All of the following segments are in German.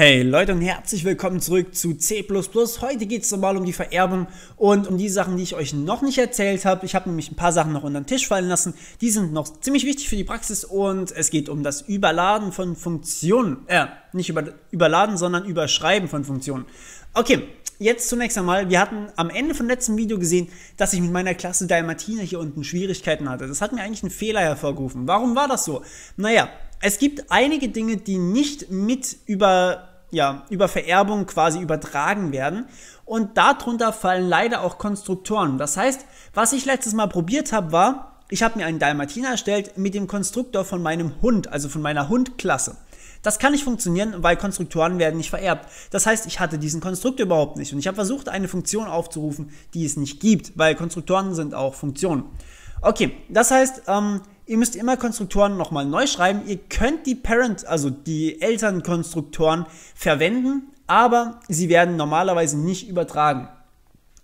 Hey Leute und herzlich willkommen zurück zu C++. Heute geht es nochmal um die Vererbung und um die Sachen, die ich euch noch nicht erzählt habe. Ich habe nämlich ein paar Sachen noch unter den Tisch fallen lassen. Die sind noch ziemlich wichtig für die Praxis und es geht um das Überladen von Funktionen. Äh, nicht über, überladen, sondern überschreiben von Funktionen. Okay, jetzt zunächst einmal, wir hatten am Ende vom letzten Video gesehen, dass ich mit meiner Klasse Dalmatiner hier unten Schwierigkeiten hatte. Das hat mir eigentlich einen Fehler hervorgerufen. Warum war das so? Naja, es gibt einige Dinge, die nicht mit über ja, über Vererbung quasi übertragen werden. Und darunter fallen leider auch Konstruktoren. Das heißt, was ich letztes Mal probiert habe, war, ich habe mir einen Dalmatiner erstellt mit dem Konstruktor von meinem Hund, also von meiner Hundklasse. Das kann nicht funktionieren, weil Konstruktoren werden nicht vererbt. Das heißt, ich hatte diesen Konstruktor überhaupt nicht und ich habe versucht, eine Funktion aufzurufen, die es nicht gibt, weil Konstruktoren sind auch Funktionen. Okay, das heißt, ähm, ihr müsst immer Konstruktoren nochmal neu schreiben. Ihr könnt die Parent, also die Elternkonstruktoren verwenden, aber sie werden normalerweise nicht übertragen.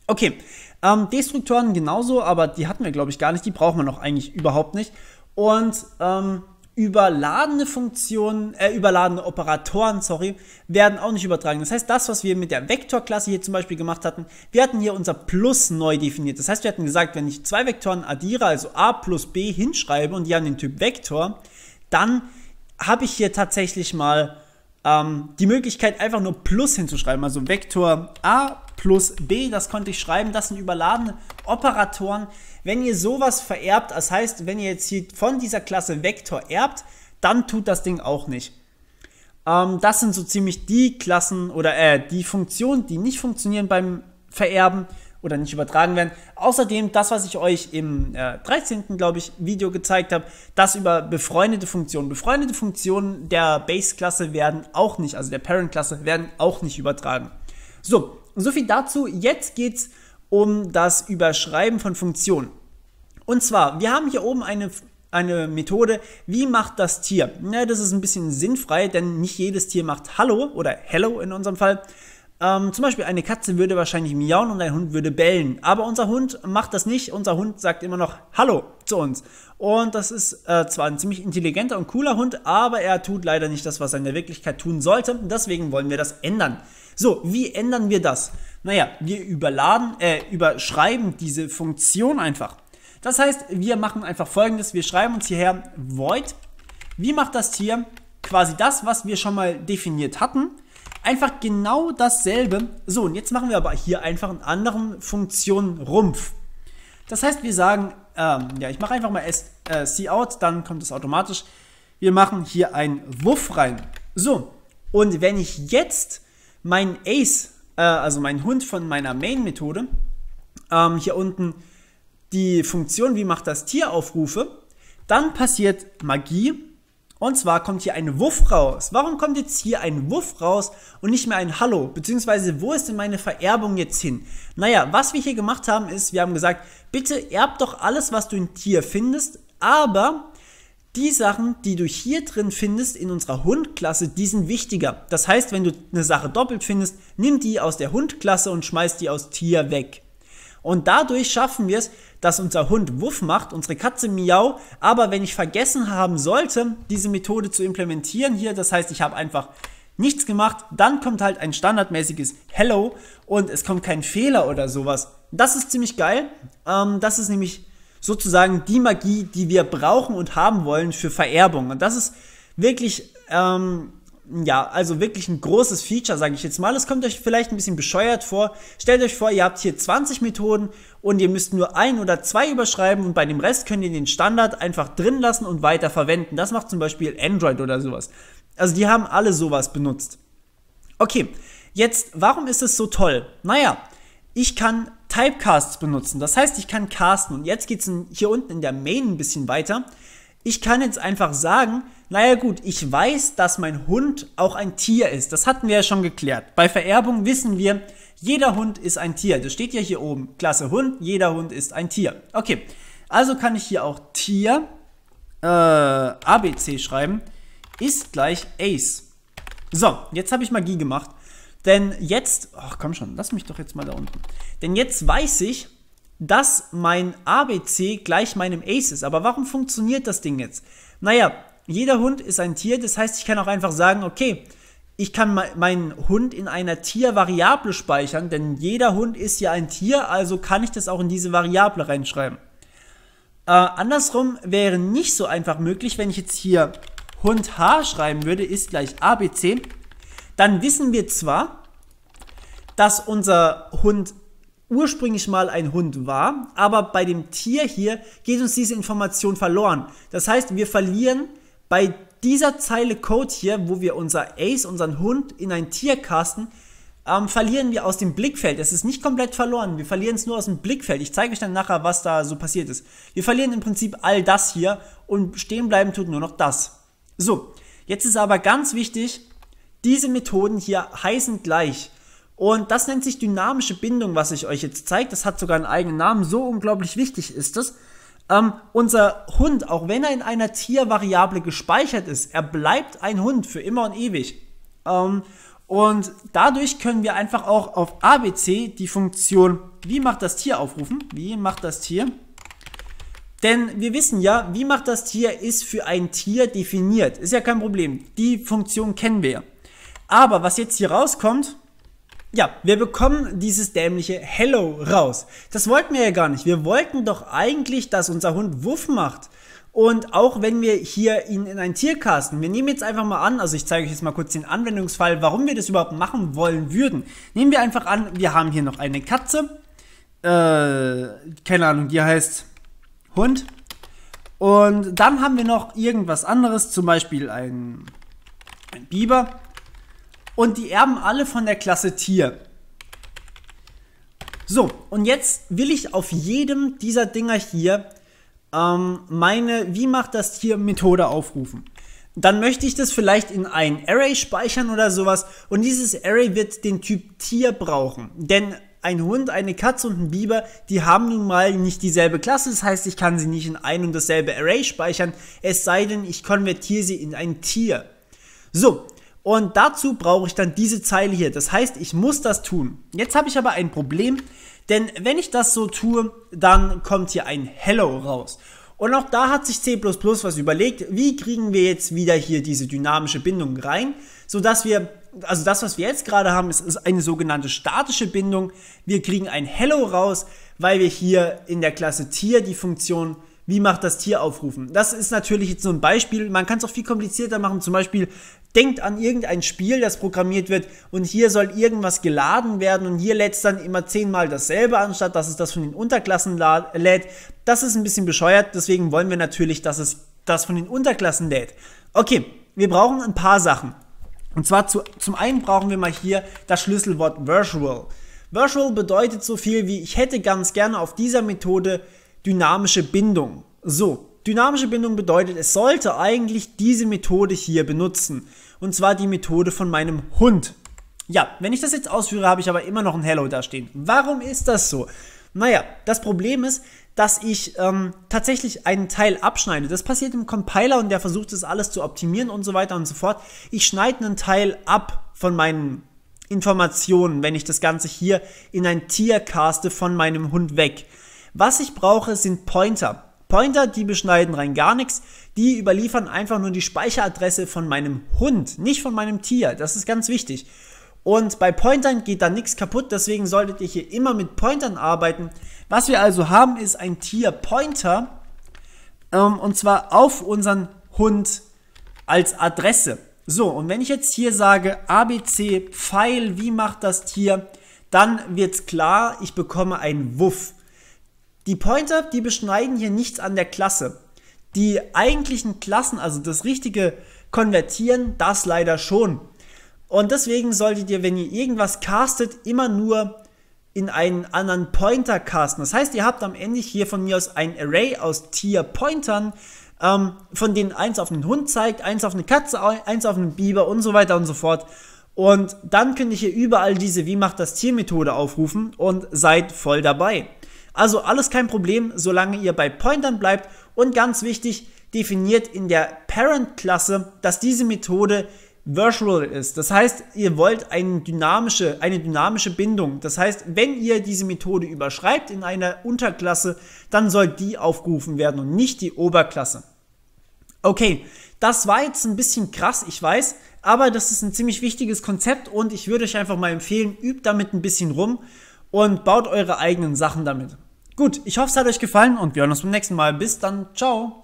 Okay, ähm, Destruktoren genauso, aber die hatten wir, glaube ich, gar nicht. Die brauchen wir noch eigentlich überhaupt nicht. Und ähm, überladene Funktionen, äh, überladene Operatoren, sorry, werden auch nicht übertragen. Das heißt, das, was wir mit der Vektorklasse hier zum Beispiel gemacht hatten, wir hatten hier unser Plus neu definiert. Das heißt, wir hatten gesagt, wenn ich zwei Vektoren addiere, also a plus b hinschreibe und die haben den Typ Vektor, dann habe ich hier tatsächlich mal ähm, die Möglichkeit, einfach nur Plus hinzuschreiben. Also Vektor a plus B, das konnte ich schreiben, das sind überladene Operatoren. Wenn ihr sowas vererbt, das heißt, wenn ihr jetzt hier von dieser Klasse Vektor erbt, dann tut das Ding auch nicht. Ähm, das sind so ziemlich die Klassen oder äh, die Funktionen, die nicht funktionieren beim Vererben oder nicht übertragen werden. Außerdem das, was ich euch im äh, 13. glaube ich Video gezeigt habe, das über befreundete Funktionen. Befreundete Funktionen der Base-Klasse werden auch nicht, also der Parent-Klasse, werden auch nicht übertragen. So, so viel dazu. Jetzt geht's um das Überschreiben von Funktionen. Und zwar, wir haben hier oben eine, eine Methode, wie macht das Tier? Na, das ist ein bisschen sinnfrei, denn nicht jedes Tier macht Hallo oder Hello in unserem Fall. Ähm, zum Beispiel eine Katze würde wahrscheinlich miauen und ein Hund würde bellen. Aber unser Hund macht das nicht. Unser Hund sagt immer noch Hallo zu uns. Und das ist äh, zwar ein ziemlich intelligenter und cooler Hund, aber er tut leider nicht das, was er in der Wirklichkeit tun sollte. Deswegen wollen wir das ändern. So, wie ändern wir das? Naja, wir überladen, äh, überschreiben diese Funktion einfach. Das heißt, wir machen einfach folgendes, wir schreiben uns hierher void. Wie macht das Tier quasi das, was wir schon mal definiert hatten? Einfach genau dasselbe. So, und jetzt machen wir aber hier einfach einen anderen Funktion-Rumpf. Das heißt, wir sagen, ähm, ja, ich mache einfach mal S, äh, Cout, dann kommt es automatisch. Wir machen hier ein Wuff rein. So, und wenn ich jetzt mein Ace, äh, also mein Hund von meiner Main-Methode, ähm, hier unten die Funktion, wie macht das Tier aufrufe, dann passiert Magie. Und zwar kommt hier ein Wuff raus. Warum kommt jetzt hier ein Wuff raus und nicht mehr ein Hallo? Beziehungsweise, wo ist denn meine Vererbung jetzt hin? Naja, was wir hier gemacht haben, ist, wir haben gesagt, bitte erb doch alles, was du in Tier findest, aber die Sachen, die du hier drin findest in unserer Hund-Klasse, die sind wichtiger. Das heißt, wenn du eine Sache doppelt findest, nimm die aus der Hund-Klasse und schmeiß die aus Tier weg. Und dadurch schaffen wir es, dass unser Hund Wuff macht, unsere Katze Miau. Aber wenn ich vergessen haben sollte, diese Methode zu implementieren hier, das heißt, ich habe einfach nichts gemacht, dann kommt halt ein standardmäßiges Hello und es kommt kein Fehler oder sowas. Das ist ziemlich geil. Ähm, das ist nämlich sozusagen die Magie, die wir brauchen und haben wollen für Vererbung. Und das ist wirklich, ähm, ja, also wirklich ein großes Feature, sage ich jetzt mal. Es kommt euch vielleicht ein bisschen bescheuert vor. Stellt euch vor, ihr habt hier 20 Methoden und ihr müsst nur ein oder zwei überschreiben und bei dem Rest könnt ihr den Standard einfach drin lassen und weiter verwenden. Das macht zum Beispiel Android oder sowas. Also die haben alle sowas benutzt. Okay, jetzt, warum ist es so toll? Naja, ich kann Typecasts benutzen. Das heißt, ich kann casten und jetzt geht es hier unten in der Main ein bisschen weiter. Ich kann jetzt einfach sagen, naja gut, ich weiß, dass mein Hund auch ein Tier ist. Das hatten wir ja schon geklärt. Bei Vererbung wissen wir, jeder Hund ist ein Tier. Das steht ja hier oben. Klasse Hund, jeder Hund ist ein Tier. Okay, also kann ich hier auch Tier äh, ABC schreiben. Ist gleich Ace. So, jetzt habe ich Magie gemacht. Denn jetzt, ach komm schon, lass mich doch jetzt mal da unten. Denn jetzt weiß ich, dass mein ABC gleich meinem Ace ist. Aber warum funktioniert das Ding jetzt? Naja, jeder Hund ist ein Tier, das heißt, ich kann auch einfach sagen, okay, ich kann meinen Hund in einer Tiervariable speichern, denn jeder Hund ist ja ein Tier, also kann ich das auch in diese Variable reinschreiben. Äh, andersrum wäre nicht so einfach möglich, wenn ich jetzt hier Hund H schreiben würde, ist gleich ABC, dann wissen wir zwar, dass unser Hund ursprünglich mal ein Hund war, aber bei dem Tier hier geht uns diese Information verloren. Das heißt, wir verlieren bei dieser Zeile Code hier, wo wir unser Ace, unseren Hund in ein Tier casten, ähm, verlieren wir aus dem Blickfeld. Es ist nicht komplett verloren, wir verlieren es nur aus dem Blickfeld. Ich zeige euch dann nachher, was da so passiert ist. Wir verlieren im Prinzip all das hier und stehen bleiben tut nur noch das. So, jetzt ist aber ganz wichtig, diese Methoden hier heißen gleich. Und das nennt sich dynamische Bindung, was ich euch jetzt zeige. Das hat sogar einen eigenen Namen. So unglaublich wichtig ist es. Ähm, unser Hund, auch wenn er in einer Tiervariable gespeichert ist, er bleibt ein Hund für immer und ewig. Ähm, und dadurch können wir einfach auch auf ABC die Funktion, wie macht das Tier aufrufen? Wie macht das Tier? Denn wir wissen ja, wie macht das Tier ist für ein Tier definiert. Ist ja kein Problem. Die Funktion kennen wir ja. Aber was jetzt hier rauskommt, ja, wir bekommen dieses dämliche Hello raus. Das wollten wir ja gar nicht. Wir wollten doch eigentlich, dass unser Hund Wuff macht. Und auch wenn wir hier ihn in ein Tier casten, wir nehmen jetzt einfach mal an, also ich zeige euch jetzt mal kurz den Anwendungsfall, warum wir das überhaupt machen wollen würden. Nehmen wir einfach an, wir haben hier noch eine Katze, äh, keine Ahnung, die heißt Hund. Und dann haben wir noch irgendwas anderes, zum Beispiel ein, ein Biber. Und die erben alle von der Klasse Tier. So, und jetzt will ich auf jedem dieser Dinger hier ähm, meine Wie macht das Tier Methode aufrufen. Dann möchte ich das vielleicht in ein Array speichern oder sowas. Und dieses Array wird den Typ Tier brauchen. Denn ein Hund, eine Katze und ein Biber, die haben nun mal nicht dieselbe Klasse. Das heißt, ich kann sie nicht in ein und dasselbe Array speichern, es sei denn, ich konvertiere sie in ein Tier. So, und dazu brauche ich dann diese Zeile hier. Das heißt, ich muss das tun. Jetzt habe ich aber ein Problem, denn wenn ich das so tue, dann kommt hier ein Hello raus. Und auch da hat sich C++ was überlegt, wie kriegen wir jetzt wieder hier diese dynamische Bindung rein, sodass wir, also das, was wir jetzt gerade haben, ist, ist eine sogenannte statische Bindung. Wir kriegen ein Hello raus, weil wir hier in der Klasse Tier die Funktion wie macht das Tier aufrufen. Das ist natürlich jetzt nur ein Beispiel. Man kann es auch viel komplizierter machen. Zum Beispiel, denkt an irgendein Spiel, das programmiert wird und hier soll irgendwas geladen werden und hier lädt es dann immer zehnmal dasselbe, anstatt dass es das von den Unterklassen lädt. Das ist ein bisschen bescheuert, deswegen wollen wir natürlich, dass es das von den Unterklassen lädt. Okay, wir brauchen ein paar Sachen. Und zwar zu, zum einen brauchen wir mal hier das Schlüsselwort Virtual. Virtual bedeutet so viel wie ich hätte ganz gerne auf dieser Methode dynamische Bindung. So, dynamische Bindung bedeutet, es sollte eigentlich diese Methode hier benutzen. Und zwar die Methode von meinem Hund. Ja, wenn ich das jetzt ausführe, habe ich aber immer noch ein Hello da stehen. Warum ist das so? Naja, das Problem ist, dass ich ähm, tatsächlich einen Teil abschneide. Das passiert im Compiler und der versucht das alles zu optimieren und so weiter und so fort. Ich schneide einen Teil ab von meinen Informationen, wenn ich das Ganze hier in ein Tier caste von meinem Hund weg. Was ich brauche, sind Pointer. Pointer, die beschneiden rein gar nichts. Die überliefern einfach nur die Speicheradresse von meinem Hund, nicht von meinem Tier. Das ist ganz wichtig. Und bei Pointern geht da nichts kaputt, deswegen solltet ihr hier immer mit Pointern arbeiten. Was wir also haben, ist ein Tier-Pointer ähm, und zwar auf unseren Hund als Adresse. So, und wenn ich jetzt hier sage ABC Pfeil, wie macht das Tier, dann wird's klar, ich bekomme einen Wuff. Die Pointer, die beschneiden hier nichts an der Klasse. Die eigentlichen Klassen, also das richtige Konvertieren, das leider schon. Und deswegen solltet ihr, wenn ihr irgendwas castet, immer nur in einen anderen Pointer casten. Das heißt, ihr habt am Ende hier von mir aus ein Array aus Tier-Pointern, ähm, von denen eins auf einen Hund zeigt, eins auf eine Katze, eins auf einen Biber und so weiter und so fort. Und dann könnt ihr hier überall diese Wie macht das Tier-Methode aufrufen und seid voll dabei. Also alles kein Problem, solange ihr bei Pointern bleibt und ganz wichtig, definiert in der Parent-Klasse, dass diese Methode virtual ist. Das heißt, ihr wollt eine dynamische, eine dynamische Bindung. Das heißt, wenn ihr diese Methode überschreibt in einer Unterklasse, dann soll die aufgerufen werden und nicht die Oberklasse. Okay, das war jetzt ein bisschen krass, ich weiß, aber das ist ein ziemlich wichtiges Konzept und ich würde euch einfach mal empfehlen, übt damit ein bisschen rum und baut eure eigenen Sachen damit. Gut, ich hoffe, es hat euch gefallen und wir hören uns beim nächsten Mal. Bis dann, ciao.